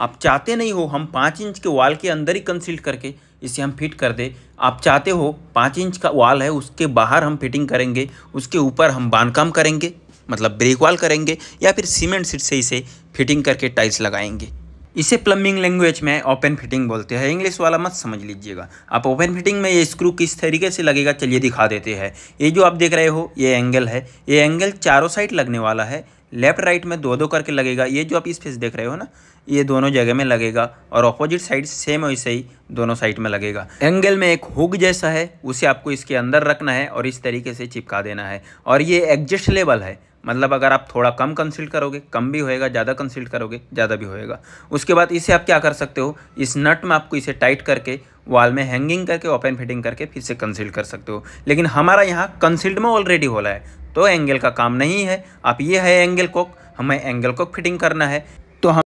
आप चाहते नहीं हो हम पाँच इंच के वाल के अंदर ही कंसील्ड करके इसे हम फिट कर दे आप चाहते हो पाँच इंच का वाल है उसके बाहर हम फिटिंग करेंगे उसके ऊपर हम बांधकाम करेंगे मतलब ब्रेक वाल करेंगे या फिर सीमेंट सीट से इसे फिटिंग करके टाइल्स लगाएंगे इसे प्लम्बिंग लैंग्वेज में ओपन फिटिंग बोलते हैं इंग्लिश वाला मत समझ लीजिएगा आप ओपन फिटिंग में ये स्क्रू किस तरीके से लगेगा चलिए दिखा देते हैं ये जो आप देख रहे हो ये एंगल है ये एंगल चारों साइड लगने वाला है लेफ्ट राइट में दो दो करके लगेगा ये जो आप इस फेस देख रहे हो ना ये दोनों जगह में लगेगा और अपोजिट साइड सेम वैसे ही दोनों साइड में लगेगा एंगल में एक हुक जैसा है उसे आपको इसके अंदर रखना है और इस तरीके से चिपका देना है और ये एडजस्टलेबल है मतलब अगर आप थोड़ा कम कंसिल्ट करोगे कम भी होएगा ज़्यादा कंसिल्ट करोगे ज़्यादा भी होएगा उसके बाद इसे आप क्या कर सकते हो इस नट में आपको इसे टाइट करके वाल में हैंगिंग करके ओपन फिटिंग करके फिर से कंसिल्ट कर सकते हो लेकिन हमारा यहाँ कंसिल्ट में ऑलरेडी हो रहा है तो एंगल का काम नहीं है आप ये है एंगल कोक हमें एंगल कोक फिटिंग करना है तो हम